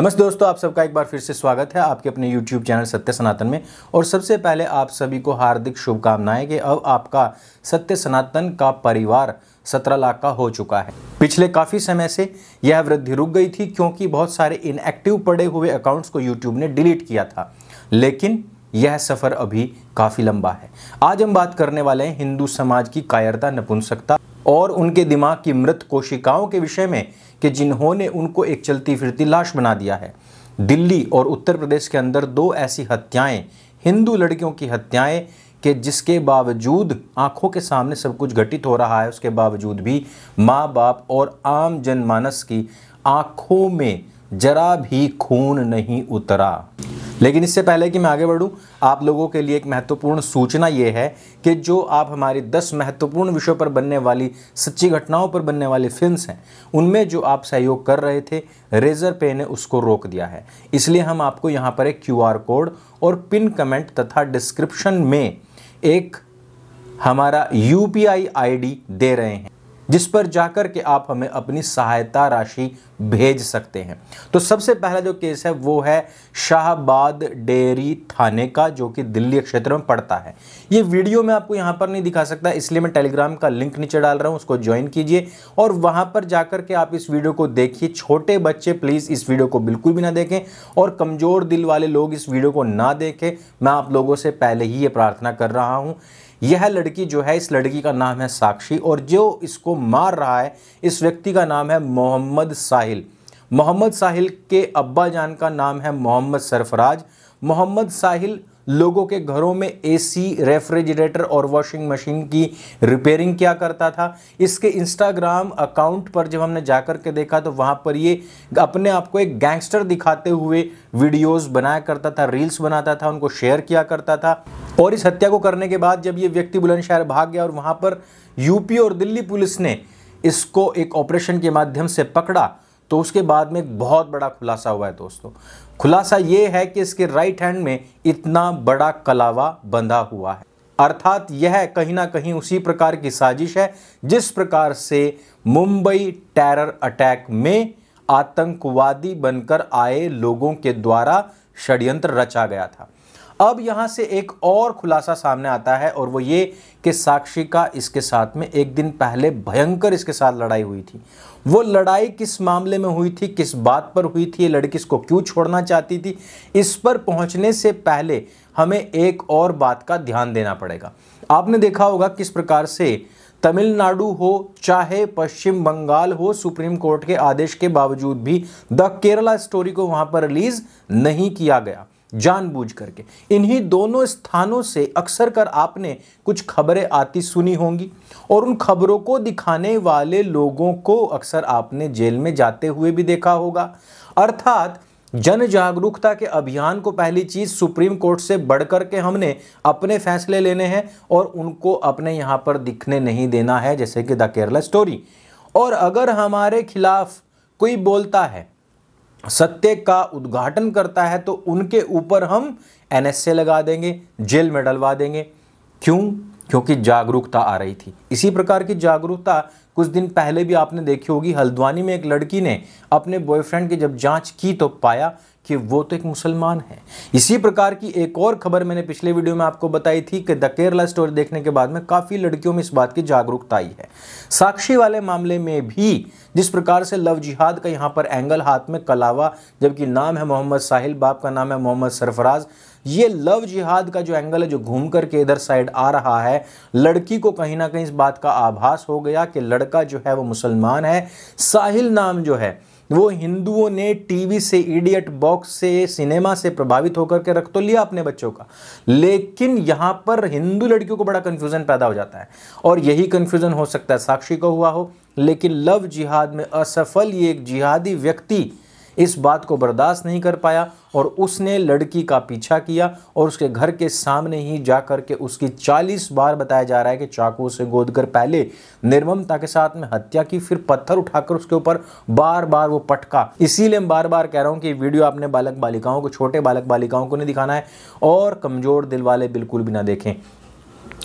नमस्ते दोस्तों आप सबका एक बार फिर से स्वागत है आपके अपने YouTube चैनल सत्य सनातन में और सबसे पहले आप सभी को हार्दिक शुभकामनाएं कि अब आपका सत्य सनातन का परिवार सत्रह लाख का हो चुका है पिछले काफ़ी समय से यह वृद्धि रुक गई थी क्योंकि बहुत सारे इनएक्टिव पड़े हुए अकाउंट्स को यूट्यूब ने डिलीट किया था लेकिन यह सफ़र अभी काफ़ी लंबा है आज हम बात करने वाले हैं हिंदू समाज की कायरता नपुंसकता और उनके दिमाग की मृत कोशिकाओं के विषय में कि जिन्होंने उनको एक चलती फिरती लाश बना दिया है दिल्ली और उत्तर प्रदेश के अंदर दो ऐसी हत्याएं हिंदू लड़कियों की हत्याएं कि जिसके बावजूद आंखों के सामने सब कुछ घटित हो रहा है उसके बावजूद भी माँ बाप और आम जनमानस की आंखों में जरा भी खून नहीं उतरा लेकिन इससे पहले कि मैं आगे बढ़ूं आप लोगों के लिए एक महत्वपूर्ण सूचना ये है कि जो आप हमारी 10 महत्वपूर्ण विषयों पर बनने वाली सच्ची घटनाओं पर बनने वाली फिल्म्स हैं उनमें जो आप सहयोग कर रहे थे रेजर पे ने उसको रोक दिया है इसलिए हम आपको यहाँ पर एक क्यू कोड और पिन कमेंट तथा डिस्क्रिप्शन में एक हमारा यू पी दे रहे हैं जिस पर जाकर के आप हमें अपनी सहायता राशि भेज सकते हैं तो सबसे पहला जो केस है वो है शाहबाद डेयरी थाने का जो कि दिल्ली क्षेत्र में पड़ता है ये वीडियो में आपको यहाँ पर नहीं दिखा सकता इसलिए मैं टेलीग्राम का लिंक नीचे डाल रहा हूँ उसको ज्वाइन कीजिए और वहाँ पर जाकर के आप इस वीडियो को देखिए छोटे बच्चे प्लीज़ इस वीडियो को बिल्कुल भी ना देखें और कमज़ोर दिल वाले लोग इस वीडियो को ना देखें मैं आप लोगों से पहले ही ये प्रार्थना कर रहा हूँ यह लड़की जो है इस लड़की का नाम है साक्षी और जो इसको मार रहा है इस व्यक्ति का नाम है मोहम्मद साहिल मोहम्मद साहिल के अब्बा जान का नाम है मोहम्मद सरफराज मोहम्मद साहिल लोगों के घरों में एसी रेफ्रिजरेटर और वॉशिंग मशीन की रिपेयरिंग क्या करता था इसके इंस्टाग्राम अकाउंट पर जब हमने जाकर के देखा तो वहाँ पर ये अपने आप को एक गैंगस्टर दिखाते हुए वीडियोस बनाया करता था रील्स बनाता था उनको शेयर किया करता था और इस हत्या को करने के बाद जब ये व्यक्ति बुलंदशहर भाग गया और वहाँ पर यूपी और दिल्ली पुलिस ने इसको एक ऑपरेशन के माध्यम से पकड़ा तो उसके बाद में एक बहुत बड़ा खुलासा हुआ है दोस्तों खुलासा ये है कि इसके राइट हैंड में इतना बड़ा कलावा बंधा हुआ है अर्थात यह कहीं ना कहीं उसी प्रकार की साजिश है जिस प्रकार से मुंबई टेरर अटैक में आतंकवादी बनकर आए लोगों के द्वारा षड्यंत्र रचा गया था अब यहाँ से एक और खुलासा सामने आता है और वो ये कि साक्षी का इसके साथ में एक दिन पहले भयंकर इसके साथ लड़ाई हुई थी वो लड़ाई किस मामले में हुई थी किस बात पर हुई थी ये लड़की इसको क्यों छोड़ना चाहती थी इस पर पहुंचने से पहले हमें एक और बात का ध्यान देना पड़ेगा आपने देखा होगा किस प्रकार से तमिलनाडु हो चाहे पश्चिम बंगाल हो सुप्रीम कोर्ट के आदेश के बावजूद भी द केरला स्टोरी को वहां पर रिलीज नहीं किया गया जानबूझ करके इन्हीं दोनों स्थानों से अक्सर कर आपने कुछ खबरें आती सुनी होंगी और उन खबरों को दिखाने वाले लोगों को अक्सर आपने जेल में जाते हुए भी देखा होगा अर्थात जन जागरूकता के अभियान को पहली चीज सुप्रीम कोर्ट से बढ़ करके हमने अपने फैसले लेने हैं और उनको अपने यहाँ पर दिखने नहीं देना है जैसे कि द केरला स्टोरी और अगर हमारे खिलाफ कोई बोलता है सत्य का उद्घाटन करता है तो उनके ऊपर हम एनएसए लगा देंगे जेल में डलवा देंगे क्यों क्योंकि जागरूकता आ रही थी इसी प्रकार की जागरूकता कुछ दिन पहले भी आपने देखी होगी हल्द्वानी में एक लड़की ने अपने बॉयफ्रेंड की जब जांच की तो पाया कि वो तो एक मुसलमान है इसी प्रकार की एक और खबर मैंने पिछले वीडियो में आपको बताई थी कि द केरला स्टोरी देखने के बाद में काफ़ी लड़कियों में इस बात की जागरूकता आई है साक्षी वाले मामले में भी जिस प्रकार से लव जिहाद का यहां पर एंगल हाथ में कलावा जबकि नाम है मोहम्मद साहिल बाप का नाम है मोहम्मद सरफराज ये लव जिहाद का जो एंगल है जो घूम करके इधर साइड आ रहा है लड़की को कहीं ना कहीं इस बात का आभास हो गया कि लड़का जो है वो मुसलमान है साहिल नाम जो है वो हिंदुओं ने टीवी से इडियट बॉक्स से सिनेमा से प्रभावित होकर के रख तो लिया अपने बच्चों का लेकिन यहां पर हिंदू लड़कियों को बड़ा कंफ्यूजन पैदा हो जाता है और यही कंफ्यूजन हो सकता है साक्षी का हुआ हो लेकिन लव जिहाद में असफल ये एक जिहादी व्यक्ति इस बात को बर्दाश्त नहीं कर पाया और उसने लड़की का पीछा किया और उसके घर के सामने ही जा कर के उसकी 40 बार बताया जा रहा है कि चाकू से गोद कर पहले निर्ममता के साथ में हत्या की फिर पत्थर उठाकर उसके ऊपर बार बार वो पटका इसीलिए मैं बार बार कह रहा हूँ कि वीडियो आपने बालक बालिकाओं को छोटे बालक बालिकाओं को नहीं दिखाना है और कमज़ोर दिल वाले बिल्कुल भी ना देखें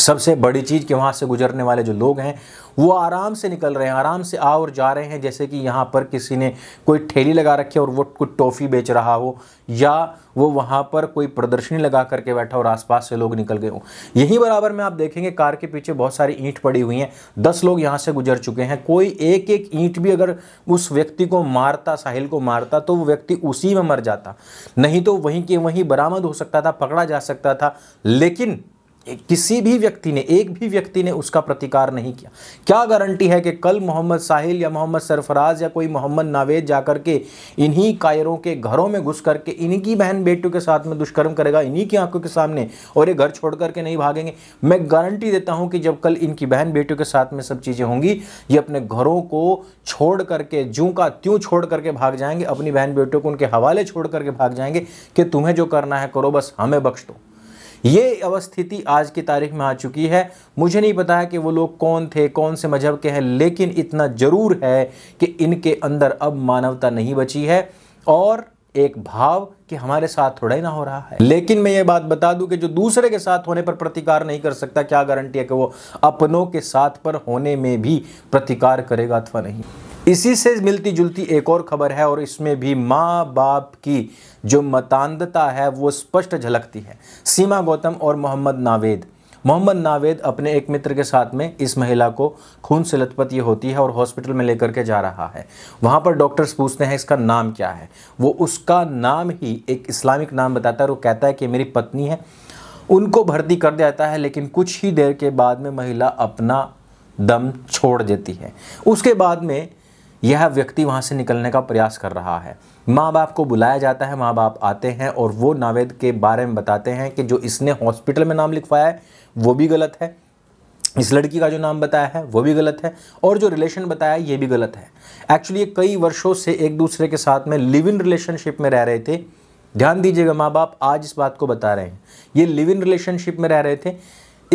सबसे बड़ी चीज़ कि वहाँ से गुजरने वाले जो लोग हैं वो आराम से निकल रहे हैं आराम से आ और जा रहे हैं जैसे कि यहाँ पर किसी ने कोई ठेली लगा रखी है और वो कुछ टॉफ़ी बेच रहा हो या वो वहाँ पर कोई प्रदर्शनी लगा करके बैठा और आसपास से लोग निकल गए हों यहीं बराबर में आप देखेंगे कार के पीछे बहुत सारी ईंट पड़ी हुई हैं दस लोग यहाँ से गुजर चुके हैं कोई एक एक ईंट भी अगर उस व्यक्ति को मारता साहिल को मारता तो वो व्यक्ति उसी में मर जाता नहीं तो वहीं के वहीं बरामद हो सकता था पकड़ा जा सकता था लेकिन किसी भी व्यक्ति ने एक भी व्यक्ति ने उसका प्रतिकार नहीं किया क्या गारंटी है कि कल मोहम्मद साहिल या मोहम्मद सरफराज या कोई मोहम्मद नावेद जाकर के इन्हीं कायरों के घरों में घुस करके इन्हीं की बहन बेटियों के साथ में दुष्कर्म करेगा इन्हीं की आंखों के सामने और ये घर छोड़ करके नहीं भागेंगे मैं गारंटी देता हूँ कि जब कल इनकी बहन बेटियों के साथ में सब चीज़ें होंगी ये अपने घरों को छोड़ करके जूँ का त्यों छोड़ करके भाग जाएंगे अपनी बहन बेटियों को उनके हवाले छोड़ करके भाग जाएंगे कि तुम्हें जो करना है करो बस हमें बख्श दो ये अवस्थिति आज की तारीख में आ चुकी है मुझे नहीं पता है कि वो लोग कौन थे कौन से मजहब के हैं लेकिन इतना ज़रूर है कि इनके अंदर अब मानवता नहीं बची है और एक भाव कि हमारे साथ थोड़ा ही ना हो रहा है लेकिन मैं ये बात बता दूं कि जो दूसरे के साथ होने पर प्रतिकार नहीं कर सकता क्या गारंटी है कि वो अपनों के साथ पर होने में भी प्रतिकार करेगा अथवा नहीं इसी से मिलती जुलती एक और खबर है और इसमें भी माँ बाप की जो मतानता है वो स्पष्ट झलकती है सीमा गौतम और मोहम्मद नावेद मोहम्मद नावेद अपने एक मित्र के साथ में इस महिला को खून से लथपथ ये होती है और हॉस्पिटल में लेकर के जा रहा है वहाँ पर डॉक्टर्स पूछते हैं इसका नाम क्या है वो उसका नाम ही एक इस्लामिक नाम बताता है और कहता है कि मेरी पत्नी है उनको भर्ती कर देता है लेकिन कुछ ही देर के बाद में महिला अपना दम छोड़ देती है उसके बाद में यह व्यक्ति वहाँ से निकलने का प्रयास कर रहा है माँ बाप को बुलाया जाता है माँ बाप आते हैं और वो नावेद के बारे में बताते हैं कि जो इसने हॉस्पिटल में नाम लिखवाया है वो भी गलत है इस लड़की का जो नाम बताया है वो भी गलत है और जो रिलेशन बताया है ये भी गलत है एक्चुअली ये कई वर्षों से एक दूसरे के साथ में लिव इन रिलेशनशिप में रह रहे थे ध्यान दीजिएगा माँ बाप आज इस बात को बता रहे हैं ये लिव इन रिलेशनशिप में रह रहे थे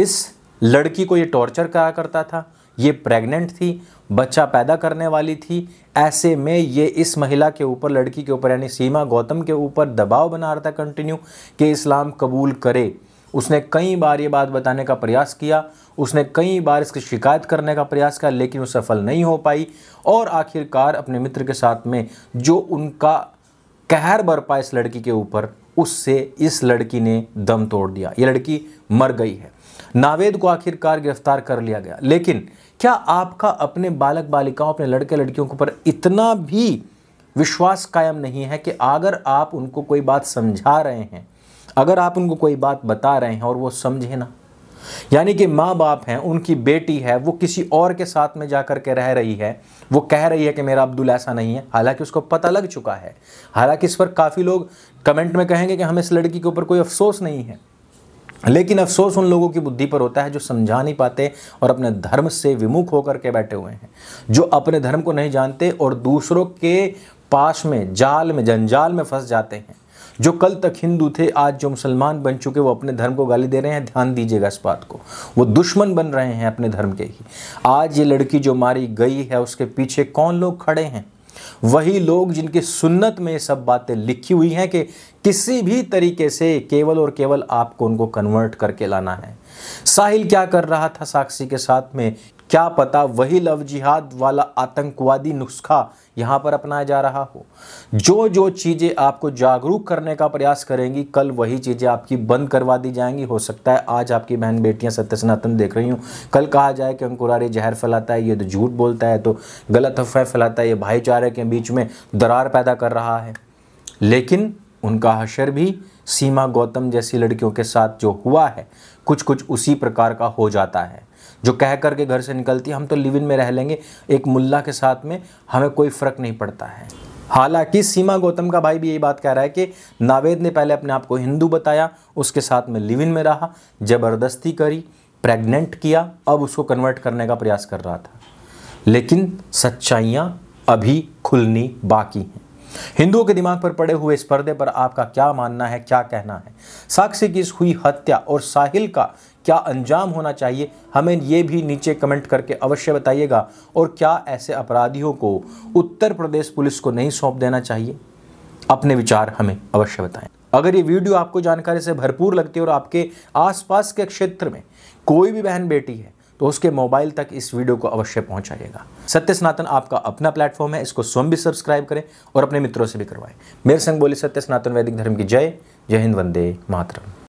इस लड़की को ये टॉर्चर करा करता था ये प्रेग्नेंट थी बच्चा पैदा करने वाली थी ऐसे में ये इस महिला के ऊपर लड़की के ऊपर यानी सीमा गौतम के ऊपर दबाव बना रहा था कंटिन्यू कि इस्लाम कबूल करे उसने कई बार ये बात बताने का प्रयास किया उसने कई बार इसकी शिकायत करने का प्रयास किया लेकिन वो सफल नहीं हो पाई और आखिरकार अपने मित्र के साथ में जो उनका कहर बरपा इस लड़की के ऊपर उससे इस लड़की ने दम तोड़ दिया ये लड़की मर गई है नावेद को आखिरकार गिरफ्तार कर लिया गया लेकिन क्या आपका अपने बालक बालिकाओं अपने लड़के लड़कियों के ऊपर इतना भी विश्वास कायम नहीं है कि अगर आप उनको कोई बात समझा रहे हैं अगर आप उनको कोई बात बता रहे हैं और वो समझे ना यानी कि माँ बाप हैं उनकी बेटी है वो किसी और के साथ में जाकर के रह रही है वो कह रही है कि मेरा अब्दुल ऐसा नहीं है हालांकि उसको पता लग चुका है हालांकि इस पर काफ़ी लोग कमेंट में कहेंगे कि हमें इस लड़की के ऊपर कोई अफसोस नहीं है लेकिन अफसोस उन लोगों की बुद्धि पर होता है जो समझा नहीं पाते और अपने धर्म से विमुख होकर के बैठे हुए हैं जो अपने धर्म को नहीं जानते और दूसरों के पास में जाल में जंजाल में फंस जाते हैं जो कल तक हिंदू थे आज जो मुसलमान बन चुके वो अपने धर्म को गाली दे रहे हैं ध्यान दीजिएगा इस बात को वो दुश्मन बन रहे हैं अपने धर्म के ही आज ये लड़की जो मारी गई है उसके पीछे कौन लोग खड़े हैं वही लोग जिनकी सुन्नत में सब बातें लिखी हुई हैं कि किसी भी तरीके से केवल और केवल आपको उनको कन्वर्ट करके लाना है साहिल क्या कर रहा था साक्षी के साथ में क्या पता वही लव जिहाद वाला आतंकवादी नुस्खा यहाँ पर अपनाया जा रहा हो जो जो चीज़ें आपको जागरूक करने का प्रयास करेंगी कल वही चीज़ें आपकी बंद करवा दी जाएंगी हो सकता है आज आपकी बहन बेटियाँ सत्य सनातन देख रही हूँ कल कहा जाए कि अंकुरारे जहर फैलाता है ये तो झूठ बोलता है तो गलत अफवाह फैलाता है ये भाईचारे के बीच में दरार पैदा कर रहा है लेकिन उनका हशर भी सीमा गौतम जैसी लड़कियों के साथ जो हुआ है कुछ कुछ उसी प्रकार का हो जाता है जो कह कर के घर से निकलती है हम तो लिव इन में रह लेंगे एक मुल्ला के साथ में हमें कोई फ़र्क नहीं पड़ता है हालांकि सीमा गौतम का भाई भी यही बात कह रहा है कि नावेद ने पहले अपने आप को हिंदू बताया उसके साथ में लिव इन में रहा ज़बरदस्ती करी प्रेग्नेंट किया अब उसको कन्वर्ट करने का प्रयास कर रहा था लेकिन सच्चाइयाँ अभी खुलनी बाकी हैं हिंदुओं के दिमाग पर पड़े हुए इस पर्दे पर आपका क्या मानना है क्या कहना है साक्षी की इस हुई हत्या और साहिल का क्या अंजाम होना चाहिए हमें ये भी नीचे कमेंट करके अवश्य बताइएगा और क्या ऐसे अपराधियों को उत्तर प्रदेश पुलिस को नहीं सौंप देना चाहिए अपने विचार हमें अवश्य बताएं अगर ये वीडियो आपको जानकारी से भरपूर लगती है और आपके आसपास के क्षेत्र में कोई भी बहन बेटी है तो उसके मोबाइल तक इस वीडियो को अवश्य पहुंचाइएगा सत्य सनातन आपका अपना प्लेटफॉर्म है इसको स्वयं भी सब्सक्राइब करें और अपने मित्रों से भी करवाएं मेरे संग बोले सत्य सनातन वैदिक धर्म की जय जय हिंद वंदे मातरम